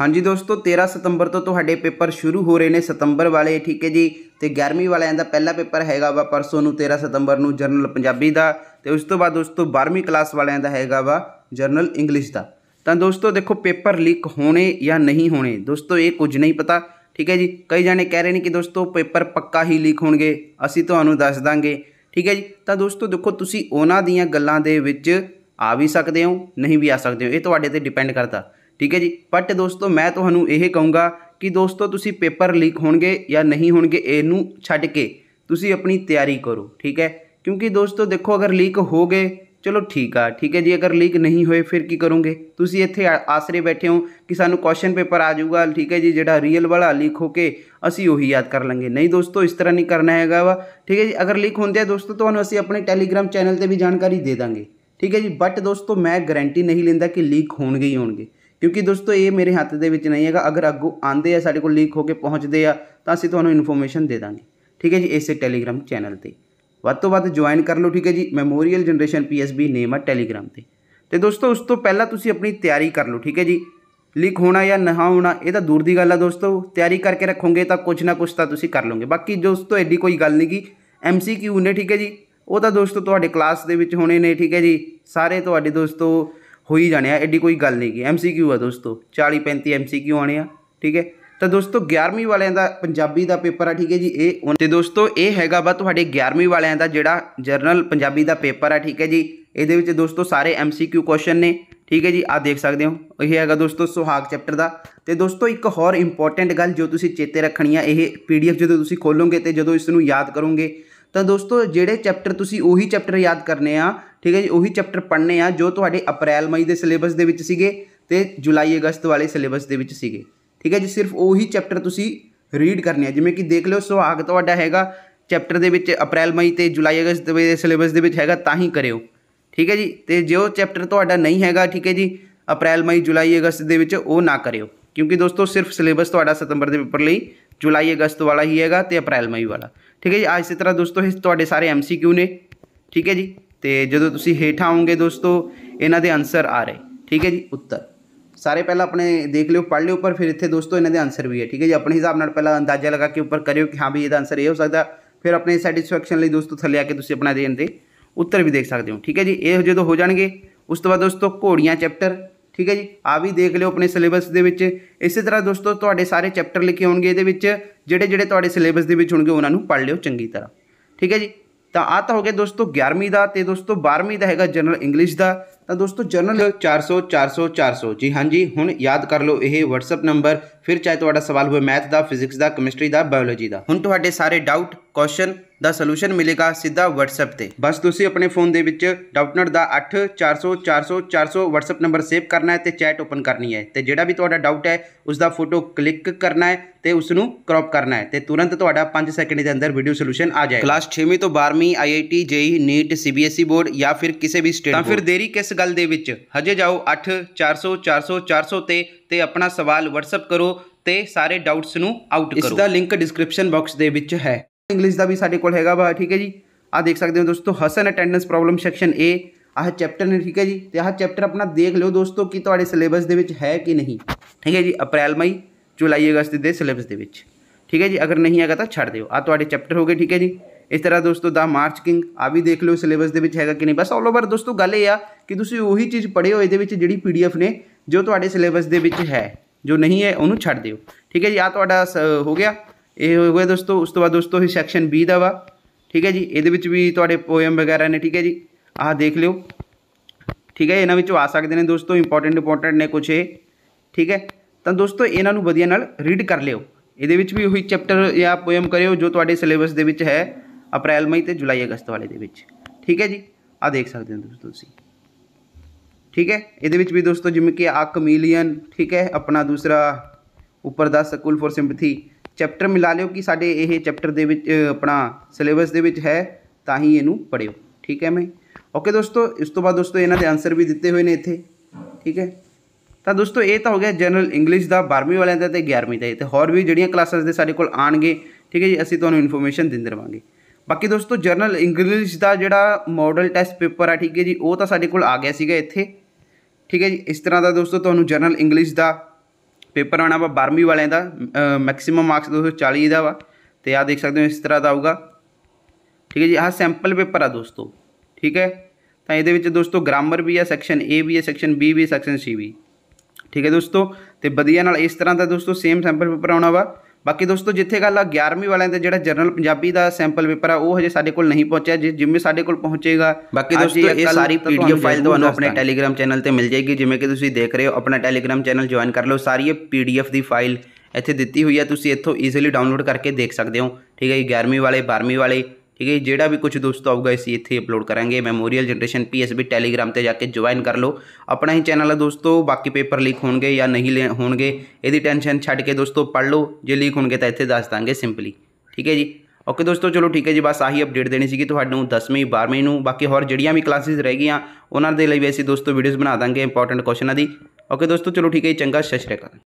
ਹਾਂਜੀ ਦੋਸਤੋ 13 ਸਤੰਬਰ ਤੋਂ ਤੁਹਾਡੇ ਪੇਪਰ ਸ਼ੁਰੂ ਹੋ ਰਹੇ ਨੇ ਸਤੰਬਰ ਵਾਲੇ ਠੀਕ ਹੈ ਜੀ ਤੇ 11ਵੀਂ ਵਾਲਿਆਂ ਦਾ ਪਹਿਲਾ ਪੇਪਰ ਹੈਗਾ ਵਾ ਪਰਸੋਂ ਨੂੰ 13 ਸਤੰਬਰ ਨੂੰ ਜਰਨਲ ਪੰਜਾਬੀ ਦਾ ਤੇ ਉਸ ਤੋਂ ਬਾਅਦ ਦੋਸਤੋ 12ਵੀਂ ਕਲਾਸ ਵਾਲਿਆਂ ਦਾ ਹੈਗਾ ਵਾ ਜਰਨਲ ਇੰਗਲਿਸ਼ ਦਾ ਤਾਂ ਦੋਸਤੋ ਦੇਖੋ ਪੇਪਰ ਲੀਕ ਹੋਣੇ ਜਾਂ ਨਹੀਂ ਹੋਣੇ ਦੋਸਤੋ ਇਹ ਕੁਝ ਨਹੀਂ ਪਤਾ ਠੀਕ ਹੈ ਜੀ ਕਈ ਜਾਣੇ ਕਹਿ ਰਹੇ ਨੇ ਕਿ ਦੋਸਤੋ ਪੇਪਰ ਪੱਕਾ ਹੀ ਲੀਕ ਹੋਣਗੇ ਅਸੀਂ ਤੁਹਾਨੂੰ ਦੱਸ ਦਾਂਗੇ ਠੀਕ ਹੈ ਜੀ ਤਾਂ ਦੋਸਤੋ ਦੇਖੋ ਤੁਸੀਂ ਉਹਨਾਂ ਦੀਆਂ ਗੱਲਾਂ ਦੇ ਵਿੱਚ ਆ ਵੀ ਸਕਦੇ ਹੋ ਨਹੀਂ ਵੀ ਆ ਸਕਦੇ ਹੋ ਇਹ ਤੁਹਾਡੇ ਤੇ ਡਿਪੈਂਡ ਕਰਦਾ ਠੀਕ ਹੈ ਜੀ ਬਟ ਦੋਸਤੋ ਮੈਂ ਤੁਹਾਨੂੰ ਇਹ ਕਹੂੰਗਾ ਕਿ ਦੋਸਤੋ ਤੁਸੀਂ ਪੇਪਰ ਲੀਕ ਹੋਣਗੇ ਜਾਂ ਨਹੀਂ ਹੋਣਗੇ ਇਹਨੂੰ ਛੱਡ ਕੇ ਤੁਸੀਂ ਆਪਣੀ ਤਿਆਰੀ ਕਰੋ ਠੀਕ ਹੈ ਕਿਉਂਕਿ ਦੋਸਤੋ ਦੇਖੋ ਅਗਰ ਲੀਕ ਹੋ ਗਏ ਚਲੋ ਠੀਕ ਆ ਠੀਕ ਹੈ ਜੀ ਅਗਰ ਲੀਕ ਨਹੀਂ ਹੋਏ ਫਿਰ ਕੀ ਕਰੋਗੇ ਤੁਸੀਂ ਇੱਥੇ ਆਸਰੇ ਬੈਠੇ ਹੋ ਕਿ ਸਾਨੂੰ ਕੁਐਸਚਨ ਪੇਪਰ ਆ ਜਾਊਗਾ ਠੀਕ ਹੈ ਜੀ ਜਿਹੜਾ ਰੀਅਲ ਵਾਲਾ ਲੀਕ ਹੋ ਕੇ ਅਸੀਂ ਉਹੀ ਯਾਦ ਕਰ ਲਾਂਗੇ ਨਹੀਂ ਦੋਸਤੋ ਇਸ ਤਰ੍ਹਾਂ ਨਹੀਂ ਕਰਨਾ ਹੈਗਾ ਵਾ ਠੀਕ ਹੈ ਜੀ ਅਗਰ ਲੀਕ ਹੁੰਦੇ ਆ ਦੋਸਤੋ ਤੁਹਾਨੂੰ ਅਸੀਂ ਆਪਣੇ ਟੈਲੀਗ੍ਰਾਮ ਚੈਨਲ ਤੇ ਵੀ ਜਾਣਕਾਰੀ ਦੇ ਦਾਂਗੇ ਠੀਕ ਹੈ ਜੀ ਬਟ ਦੋਸਤੋ ਮੈਂ ਗਾਰੰਟੀ ਨਹੀਂ ਲੈਂਦਾ ਕਿ ਲੀਕ ਹੋਣਗੇ ਹੀ ਹੋਣਗੇ ਕਿਉਂਕਿ ਦੋਸਤੋ ਇਹ ਮੇਰੇ ਹੱਥ ਦੇ ਵਿੱਚ ਨਹੀਂ ਹੈਗਾ ਅਗਰ ਅੱਗੋਂ ਆਂਦੇ ਆ ਸਾਡੇ ਕੋਲ ਲੀਕ ਹੋ ਕੇ ਪਹੁੰਚਦੇ ਆ ਤਾਂ ਅਸੀਂ ਤੁਹਾਨੂੰ ਇਨਫੋਰਮੇਸ਼ਨ ਦੇ ਦਾਂਗੇ ਠੀਕ ਹੈ ਜੀ ਇਸੇ ਟੈਲੀਗ੍ਰam ਚੈਨਲ ਤੇ ਵੱਧ ਤੋਂ ਵੱਧ ਜੁਆਇਨ ਕਰ ਲਓ ਠੀਕ ਹੈ ਜੀ ਮੈਮੋਰੀਅਲ ਜਨਰੇਸ਼ਨ ਪੀਐਸਬੀ ਨੇਮ ਆ ਟੈਲੀਗ੍ਰam ਤੇ ਤੇ ਦੋਸਤੋ ਉਸ ਤੋਂ ਪਹਿਲਾਂ ਤੁਸੀਂ ਆਪਣੀ ਤਿਆਰੀ ਕਰ ਲਓ ਠੀਕ ਹੈ ਜੀ ਲੀਕ ਹੋਣਾ ਜਾਂ ਨਾ ਹੋਣਾ ਇਹ ਤਾਂ ਦੂਰ ਦੀ ਗੱਲ ਆ ਦੋਸਤੋ ਤਿਆਰੀ ਕਰਕੇ ਰੱਖੋਗੇ ਤਾਂ ਕੁਝ ਨਾ ਕੁਝ ਤਾਂ ਤੁਸੀਂ ਕਰ ਲਓਗੇ ਬਾਕੀ ਦੋਸਤੋ ਐਡੀ ਕੋਈ ਗੱਲ ਨਹੀਂ ਕੀ ਐਮਸੀਕਿਊ ਨੇ ਠੀਕ ਹੈ ਜੀ ਉਹ ਤਾਂ ਦੋਸਤੋ ਤੁਹਾਡੇ ਕਲਾਸ ਦੇ ਵਿੱਚ ਹੋਣੇ ਨੇ ਠੀਕ ਹੈ ਜੀ ਸਾਰੇ ਤੁਹਾਡੇ ਦੋਸਤੋ ਹੋ ਹੀ ਐਡੀ ਕੋਈ ਗੱਲ ਨਹੀਂ ਕੀ ਐਮਸੀਕਿਊ ਆ ਦੋਸਤੋ 40 35 ਐਮਸੀਕਿਊ ਆਣੇ ਆ ਠੀਕ ਹੈ ਤਾਂ ਦੋਸਤੋ 11ਵੀਂ ਵਾਲਿਆਂ ਦਾ ਪੰਜਾਬੀ ਦਾ ਪੇਪਰ ਆ ਠੀਕ ਹੈ ਜੀ ਇਹ ਤੇ ਦੋਸਤੋ ਇਹ ਹੈਗਾ ਵਾ ਤੁਹਾਡੇ 11ਵੀਂ ਵਾਲਿਆਂ ਦਾ ਜਿਹੜਾ ਜਰਨਲ ਪੰਜਾਬੀ ਦਾ ਪੇਪਰ ਆ ਠੀਕ ਹੈ ਜੀ ਇਹਦੇ ਵਿੱਚ ਦੋਸਤੋ ਸਾਰੇ ਐਮਸੀਕਿਊ ਕੁਐਸਚਨ ਨੇ ਠੀਕ ਹੈ ਜੀ ਆ ਦੇਖ ਸਕਦੇ ਹੋ ਇਹ ਹੈਗਾ ਦੋਸਤੋ ਸੁਹਾਗ ਚੈਪਟਰ ਦਾ ਤੇ ਦੋਸਤੋ ਇੱਕ ਹੋਰ ਇੰਪੋਰਟੈਂਟ ਗੱਲ ਜੋ ਤੁਸੀਂ ਚੇਤੇ ਰੱਖਣੀ ਆ ਇਹ ਪੀਡੀਐਫ ਜਦੋਂ ਤੁਸੀਂ ਖੋਲੋਗੇ ਤੇ ਜਦੋਂ ਇਸ ਨੂੰ ਯਾਦ ਕਰੋਗੇ ਤਾਂ ਦੋਸਤੋ ਜਿਹੜੇ ਚੈਪਟਰ ਤੁਸੀਂ ਉਹੀ ਚੈਪਟਰ ਯਾਦ ਕਰਨੇ ਆ ਠੀਕ ਹੈ ਜੀ ਉਹੀ ਚੈਪਟਰ ਪੜ੍ਹਨੇ ਆ ਜੋ ਤੁਹਾਡੇ ਅਪ੍ਰੈਲ ਮਈ ਦੇ ਸਿਲੇਬਸ ਦੇ ਵਿੱਚ ਸੀਗੇ ਤੇ ਜੁਲਾਈ ਅਗਸਤ ਵਾਲੇ ਸਿਲੇਬਸ ਦੇ ਵਿੱਚ ਸੀਗੇ ਠੀਕ ਹੈ ਜੀ ਸਿਰਫ ਉਹੀ ਚੈਪਟਰ ਤੁਸੀਂ ਰੀਡ ਕਰਨੇ ਆ ਜਿਵੇਂ ਕਿ ਦੇਖ ਲਓ ਸੁਹਾਗ ਤੁਹਾਡਾ ਹੈਗਾ ਚੈਪਟਰ ਦੇ ਵਿੱਚ ਅਪ੍ਰੈਲ ਮਈ ਤੇ ਜੁਲਾਈ ਅਗਸਤ ਦੇ ਸਿਲੇਬਸ ਦੇ ਵਿੱਚ ਹੈਗਾ ਤਾਂ ਹੀ ਕਰਿਓ ਠੀਕ ਹੈ ਜੀ ਤੇ ਜੋ ਚੈਪਟਰ ਤੁਹਾਡਾ ਨਹੀਂ ਹੈਗਾ ਠੀਕ ਹੈ ਜੀ ਅਪ੍ਰੈਲ ਮਈ ਜੁਲਾਈ ਅਗਸਤ ਦੇ ਵਿੱਚ ਉਹ ਨਾ ਕਰਿਓ ਕਿਉਂਕਿ ਦੋਸਤੋ ਸਿਰਫ ਸਿਲੇਬਸ ਤੁਹਾਡਾ ਸਤੰਬਰ ਦੇ ਪੇਪਰ ਲਈ ਜੁਲਾਈ ਅਗਸਤ ਵਾਲਾ ਹੀ ਹੈਗਾ ਤੇ ਅਪ੍ਰੈਲ ਮਈ ਵਾਲਾ ਠੀਕ ਹੈ ਜੀ ਅੱਜ ਇਸ ਤਰ੍ਹਾਂ ਦੋਸਤੋ ਤੁਹਾਡੇ ਸਾਰੇ ਐਮਸੀਕਿਊ ਨੇ ਠੀਕ ਹੈ ਜੀ ਤੇ ਜਦੋਂ ਤੁਸੀਂ ਹੇਠ ਆਉਂਗੇ ਦੋਸਤੋ ਇਹਨਾਂ ਦੇ ਆਨਸਰ ਆ ਰਹੇ ਠੀਕ ਹੈ ਜੀ ਉੱਤਰ ਸਾਰੇ ਪਹਿਲਾਂ ਆਪਣੇ ਦੇਖ ਲਿਓ ਪੜ੍ਹ ਲਿਓ ਪਰ ਫਿਰ ਇੱਥੇ ਦੋਸਤੋ ਇਹਨਾਂ ਦੇ ਆਨਸਰ ਵੀ ਹੈ ਠੀਕ ਹੈ ਜੀ ਆਪਣੇ ਹਿਸਾਬ ਨਾਲ ਪਹਿਲਾਂ ਅੰਦਾਜ਼ਾ ਲਗਾ ਕੇ ਉੱਪਰ ਕਰਿਓ ਕਿ ਹਾਂ ਵੀ ਇਹਦਾ ਆਨਸਰ ਇਹ ਹੋ ਸਕਦਾ ਫਿਰ ਆਪਣੇ ਸੈਟੀਸਫੈਕਸ਼ਨ ਲਈ ਦੋਸਤੋ ਥੱਲੇ ਆ ਕੇ ਤੁਸੀਂ ਆਪਣਾ ਦੇਣ ਦੇ ਉੱਤਰ ਵੀ ਦੇਖ ਸਕਦੇ ਹੋ ਠੀਕ ਹੈ ਜੀ ਇਹ ਜਦੋਂ ਹੋ ਜਾਣਗੇ ਉਸ ਤੋਂ ਬਾਅਦ ਦੋਸਤੋ ਘੋੜੀਆਂ ਚੈਪਟਰ ਠੀਕ ਹੈ ਜੀ ਆ ਵੀ ਦੇਖ ਲਿਓ ਆਪਣੇ ਸਿਲੇਬਸ ਦੇ ਵਿੱਚ ਇਸੇ ਤਰ੍ਹਾਂ ਦੋਸਤੋ ਤੁਹਾਡੇ ਸਾਰੇ ਚੈਪਟਰ ਲਿਖੇ ਹੋਣਗੇ ਇਹਦੇ ਵਿੱਚ ਜਿਹੜੇ ਜਿਹੜੇ ਤੁਹਾਡੇ ਸਿਲੇਬਸ ਦੇ ਵਿੱਚ ਹੋਣਗੇ ਉਹਨਾਂ ਨੂੰ ਪੜ੍ਹ ਲਿਓ ਚੰਗੀ ਤਰ੍ਹਾਂ ਠੀਕ ਹੈ ਜੀ ਤਾਂ ਆ ਤਾਂ ਹੋ ਗਿਆ ਦੋਸਤੋ 11ਵੀਂ ਦਾ ਤੇ ਦੋਸਤੋ 12ਵੀਂ ਦਾ ਹੈਗਾ ਜਨਰਲ ਇੰਗਲਿਸ਼ ਦਾ ਤਾਂ ਦੋਸਤੋ ਜਰਨਲ 400 400 400 ਜੀ ਹਾਂਜੀ ਹੁਣ ਯਾਦ ਕਰ ਲਓ ਇਹ WhatsApp ਨੰਬਰ ਫਿਰ ਚਾਹੇ ਤੁਹਾਡਾ ਸਵਾਲ ਹੋਵੇ ਮੈਥ ਦਾ ਫਿਜ਼ਿਕਸ ਦਾ ਕੈਮਿਸਟਰੀ ਦਾ ਬਾਇਓਲੋਜੀ ਦਾ ਹੁਣ ਤੁਹਾਡੇ ਸਾਰੇ ਡਾਊਟ ਕੁਐਸਚਨ ਦਾ ਸੋਲੂਸ਼ਨ ਮਿਲੇਗਾ ਸਿੱਧਾ WhatsApp ਤੇ ਬਸ ਤੁਸੀਂ ਆਪਣੇ ਫੋਨ ਦੇ ਵਿੱਚ ਨਟ ਦਾ 8 400 400 400 WhatsApp ਨੰਬਰ ਸੇਵ ਕਰਨਾ ਹੈ ਤੇ ਚੈਟ ਓਪਨ ਕਰਨੀ ਹੈ ਤੇ ਜਿਹੜਾ ਵੀ ਤੁਹਾਡਾ ਡਾਊਟ ਹੈ ਉਸ ਦਾ ਫੋਟੋ ਕਲਿੱਕ ਕਰਨਾ ਹੈ ਤੇ ਉਸ ਨੂੰ ਕ੍ਰੌਪ ਕਰਨਾ ਹੈ ਤੇ ਤੁਰੰਤ ਤੁਹਾਡਾ 5 ਸੈਕਿੰਡ ਦੇ ਅੰਦਰ ਵੀਡੀਓ ਸੋਲੂਸ਼ਨ ਆ ਜਾਏਗਾ ਕਲਾਸ 6ਵੀਂ ਤੋਂ 12ਵੀਂ IIT JEE NEET CBSE board ਜਾਂ ਫਿਰ ਕਿਸੇ ਵੀ ਸਟੇਟ ਤਾਂ ਫਿਰ ਦੇਰੀ ਕਿਸ ਗੱਲ ਦੇ ਵਿੱਚ ਹਜੇ ਜਾਓ 8 400 400 400 ਤੇ ਤੇ ਆਪਣਾ ਸਵਾਲ WhatsApp ਕਰੋ ਤੇ ਸਾਰੇ ਡਾਊਟਸ ਨੂੰ ਆਊਟ ਕਰੋ ਇਸ ਦਾ ਲਿੰਕ ਡਿਸਕ੍ਰਿਪਸ਼ਨ ਬਾਕਸ ਦੇ ਵਿੱਚ ਹੈ ਇੰਗਲਿਸ਼ ਦਾ ਵੀ ਸਾਡੇ ਕੋਲ ਹੈਗਾ ਵਾ ਠੀਕ ਹੈ ਜੀ ਆ ਦੇਖ ਸਕਦੇ ਹੋ ਦੋਸਤੋ ਹਸਨ ਅਟੈਂਡੈਂਸ ਪ੍ਰੋਬਲਮ ਸੈਕਸ਼ਨ A ਆਹ ਚੈਪਟਰ ਨੇ ਠੀਕ ਹੈ ਜੀ ਤੇ ਆਹ ਚੈਪਟਰ ਆਪਣਾ ਦੇਖ ਲਿਓ ਦੋਸਤੋ ਕੀ ਤੁਹਾਡੇ ਸਿਲੇਬਸ ਦੇ ਵਿੱਚ ਹੈ ਕਿ ਨਹੀਂ ਠੀਕ ਹੈ ਜੀ ਅਪ੍ਰੈਲ ਮਈ ਜੁਲਾਈ ਅਗਸਤ ਦੇ ਸਿਲੇਬਸ ਦੇ ਵਿੱਚ ਠੀਕ ਹੈ ਜੀ ਅਗਰ ਨਹੀਂ ਹੈਗਾ ਤਾਂ ਛੱਡ ਦਿਓ ਆ ਤੁਹਾਡੇ ਚੈਪਟਰ ਹੋ ਗਏ ਠੀਕ ਹੈ ਜੀ ਇਸ ਤਰ੍ਹਾਂ ਦੋਸਤੋ ਦਾ ਮਾਰਚ ਕਿੰਗ ਆ ਵੀ ਦੇਖ ਲਓ ਸਿਲੇਬਸ ਦੇ ਵਿੱਚ ਹੈਗਾ ਕਿ ਨਹੀਂ ਬਸ ਆਲ ਓਵਰ ਦੋਸਤੋ ਗੱਲ ਇਹ ਆ ਕਿ ਤੁਸੀਂ ਉਹੀ ਚੀਜ਼ ਪੜ੍ਹਿਓ ਇਹਦੇ ਵਿੱਚ ਜਿਹੜੀ ਪੀਡੀਐਫ ਨੇ ਜੋ ਤੁਹਾਡੇ ਸਿਲੇਬਸ ਦੇ ਵਿੱਚ ਹੈ ਜੋ ਨਹੀਂ ਹੈ ਉਹਨੂੰ ਛੱਡ ਦਿਓ ਠੀਕ ਹੈ ਜੀ ਆ ਤੁਹਾਡਾ ਹੋ ਗਿਆ ਇਹ ਹੋ ਗਿਆ ਦੋਸਤੋ ਉਸ ਤੋਂ ਬਾਅਦ ਦੋਸਤੋ ਇਹ ਸੈਕਸ਼ਨ B ਦਾ ਵਾ ਠੀਕ ਹੈ ਜੀ ਇਹਦੇ ਵਿੱਚ ਵੀ ਤੁਹਾਡੇ ਪੋਇਮ ਵਗੈਰਾ ਨੇ ਠੀਕ ਹੈ ਜੀ ਆਹ ਦੇਖ ਲਿਓ ਠੀਕ ਹੈ ਇਹਨਾਂ ਵਿੱਚੋਂ ਆ ਸਕਦੇ ਨੇ ਦੋਸਤੋ ਇੰਪੋਰਟੈਂਟ ਇੰਪੋਰਟੈਂਟ ਨੇ ਕੁਝ ਇਹ ਠੀਕ ਹੈ ਤਾਂ ਦੋਸਤੋ ਇਹਨਾਂ ਨੂੰ ਵਧੀਆ ਨਾਲ ਰੀਡ ਕਰ ਲਿਓ ਇਹਦੇ ਵਿੱਚ ਵੀ ਉਹੀ ਚੈਪਟਰ ਜਾਂ ਪੋਇਮ ਕਰਿਓ ਜੋ ਤੁਹਾਡੇ ਸਿਲੇਬਸ ਦੇ ਵਿੱਚ ਹੈ ਅਪ੍ਰੈਲ ਮਈ ਤੇ ਜੁਲਾਈ ਅਗਸਤ ਵਾਲੇ ਦੇ ਵਿੱਚ ਠੀਕ ਹੈ ਜੀ ਆ ਦੇਖ ਸਕਦੇ ਹੋ ਤੁਸੀਂ ਠੀਕ ਹੈ ਇਹਦੇ ਵਿੱਚ ਵੀ ਦੋਸਤੋ ਜਿਵੇਂ ਕਿ ਆ ਕਮੀਲੀਅਨ ਠੀਕ ਹੈ ਆਪਣਾ ਦੂਸਰਾ ਉੱਪਰ ਦਾ ਸਕੂਲ ਫੋਰ ਸਿੰਪਥੀ ਚੈਪਟਰ ਮਿਲਾ ਲਿਓ ਕਿ ਸਾਡੇ ਇਹ ਚੈਪਟਰ ਦੇ ਵਿੱਚ ਆਪਣਾ ਸਿਲੇਬਸ ਦੇ ਵਿੱਚ ਹੈ ਤਾਂ ਹੀ ਇਹਨੂੰ ਪੜਿਓ ਠੀਕ ਹੈ ਮੈਂ ਓਕੇ ਦੋਸਤੋ ਇਸ ਤੋਂ ਬਾਅਦ ਦੋਸਤੋ ਇਹਨਾਂ ਦੇ ਆਨਸਰ ਵੀ ਦਿੱਤੇ ਹੋਏ ਨੇ ਇੱਥੇ ਠੀਕ ਹੈ ਤਾਂ ਦੋਸਤੋ ਇਹ ਤਾਂ ਹੋ ਗਿਆ ਜਨਰਲ ਇੰਗਲਿਸ਼ ਦਾ 12ਵੀਂ ਵਾਲਿਆਂ ਦਾ ਤੇ 11ਵੀਂ ਦਾ ਤੇ ਹੋਰ ਵੀ ਜਿਹੜੀਆਂ ਕਲਾਸਾਂ ਦੇ ਸਾਡੇ ਕੋਲ ਆਣਗੇ ਠੀਕ ਹੈ ਜੀ ਅਸੀਂ ਤੁਹਾਨੂੰ ਇਨਫੋਰਮੇਸ਼ਨ ਦਿੰਦੇ ਰਵਾਂਗੇ ਬਾਕੀ ਦੋਸਤੋ ਜਰਨਲ ਇੰਗਲਿਸ਼ ਦਾ ਜਿਹੜਾ ਮਾਡਲ ਟੈਸਟ ਪੇਪਰ ਆ ਠੀਕ ਹੈ ਜੀ ਉਹ ਤਾਂ ਸਾਡੇ ਕੋਲ ਆ ਗਿਆ ਸੀਗਾ ਇੱਥੇ ਠੀਕ ਹੈ ਜੀ ਇਸ ਤਰ੍ਹਾਂ ਦਾ ਦੋਸਤੋ ਤੁਹਾਨੂੰ ਜਰਨਲ ਇੰਗਲਿਸ਼ ਦਾ ਪੇਪਰ ਆਣਾ ਵਾ 12ਵੀਂ ਵਾਲਿਆਂ ਦਾ ਮੈਕਸਿਮਮ ਮਾਰਕਸ ਦੋਸਤੋ 40 ਦਾ ਵਾ ਤੇ ਆ ਦੇਖ ਸਕਦੇ ਹੋ ਇਸ ਤਰ੍ਹਾਂ ਦਾ ਆਊਗਾ ਠੀਕ ਹੈ ਜੀ ਆਹ ਸੈਂਪਲ ਪੇਪਰ ਆ ਦੋਸਤੋ ਠੀਕ ਹੈ ਤਾਂ ਇਹਦੇ ਵਿੱਚ ਦੋਸਤੋ ਗ੍ਰਾਮਰ ਵੀ ਆ ਸੈਕਸ਼ਨ A ਵੀ ਆ ਸੈਕਸ਼ਨ B ਵੀ ਸੈਕਸ਼ਨ C ਵੀ ਠੀਕ ਹੈ ਦੋਸਤੋ ਤੇ ਵਧੀਆ ਨਾਲ ਇਸ ਤਰ੍ਹਾਂ ਦਾ ਦੋਸਤੋ ਸੇਮ ਸੈਂਪਲ ਪੇਪਰ ਆਉਣਾ ਵਾ ਬਾਕੀ ਦੋਸਤੋ ਜਿੱਥੇ ਗੱਲ ਆ 11ਵੀਂ ਵਾਲਿਆਂ ਦੇ ਜਿਹੜਾ ਜਰਨਲ ਪੰਜਾਬੀ ਦਾ ਸੈਂਪਲ ਪੇਪਰ ਆ ਉਹ ਹਜੇ ਸਾਡੇ ਕੋਲ ਨਹੀਂ ਪਹੁੰਚਿਆ ਜੇ ਜਿਵੇਂ ਸਾਡੇ ਕੋਲ ਪਹੁੰਚੇਗਾ ਬਾਕੀ ਦੋਸਤੋ ਇਹ ਸਾਰੀ ਪੀਡੀਐਫ ਫਾਈਲ ਤੁਹਾਨੂੰ ਆਪਣੇ ਟੈਲੀਗ੍ਰam ਚੈਨਲ ਤੇ ਮਿਲ ਜਾਏਗੀ ਜਿਵੇਂ ਕਿ ਤੁਸੀਂ ਦੇਖ ਰਹੇ ਹੋ ਆਪਣਾ ਟੈਲੀਗ੍ਰam ਚੈਨਲ ਜੁਆਇਨ ਕਰ ਲਓ ਸਾਰੀ ਇਹ ਪੀਡੀਐਫ ਦੀ ਫਾਈਲ ਇੱਥੇ ਦਿੱਤੀ ਹੋਈ ਹੈ ਤੁਸੀਂ ਇੱਥੋਂ ਈਜ਼ੀਲੀ ਡਾਊਨਲੋਡ ਕਰਕੇ ਦੇਖ ਸਕਦੇ ਹੋ ਠੀਕ ਹੈ ਜੀ 11ਵੀਂ ਵਾਲੇ 12ਵੀਂ ਵਾਲੇ ਠੀਕ ਹੈ ਜਿਹੜਾ ਵੀ ਕੁਝ ਦੋਸਤ ਆਊਗਾ ਅਸੀਂ ਇੱਥੇ ਅਪਲੋਡ ਕਰਾਂਗੇ ਮੈਮੋਰੀਅਲ ਜਨਰੇਸ਼ਨ ਪੀਐਸਬੀ ਟੈਲੀਗ੍ਰਾਮ ਤੇ ਜਾ ਕੇ ਜੁਆਇਨ ਕਰ ਲਓ ਆਪਣਾ ਹੀ ਚੈਨਲ ਹੈ ਦੋਸਤੋ ਬਾਕੀ ਪੇਪਰ ਲੀਕ ਹੋਣਗੇ ਜਾਂ ਨਹੀਂ ਹੋਣਗੇ ਇਹਦੀ ਟੈਨਸ਼ਨ ਛੱਡ ਕੇ ਦੋਸਤੋ ਪੜ੍ਹ ਲਓ ਜੇ ਲੀਕ ਹੋਣਗੇ ਤਾਂ ਇੱਥੇ ਦੱਸ ਦਾਂਗੇ ਸਿੰਪਲੀ ਠੀਕ ਹੈ ਜੀ ਓਕੇ ਦੋਸਤੋ ਚਲੋ ਠੀਕ ਹੈ ਜੀ ਬਸ ਆਹੀ ਅਪਡੇਟ ਦੇਣੀ ਸੀਗੀ ਤੁਹਾਨੂੰ 10ਵੀਂ 12ਵੀਂ ਨੂੰ ਬਾਕੀ ਹੋਰ ਜਿਹੜੀਆਂ ਵੀ ਕਲਾਸਿਸ ਰਹਿ ਗਈਆਂ ਉਹਨਾਂ ਦੇ ਲਈ ਵੀ ਅਸੀਂ ਦੋਸਤੋ ਵੀਡੀਓਜ਼ ਬਣਾ ਦਾਂਗੇ ਇੰਪੋਰਟੈਂਟ ਕੁਐਸਚਨਾਂ ਦੀ ਓਕੇ ਦੋਸਤੋ ਚਲੋ ਠੀਕ ਹੈ ਚੰਗਾ ਸ਼ਸ਼ਰੇ ਅਕਾਲ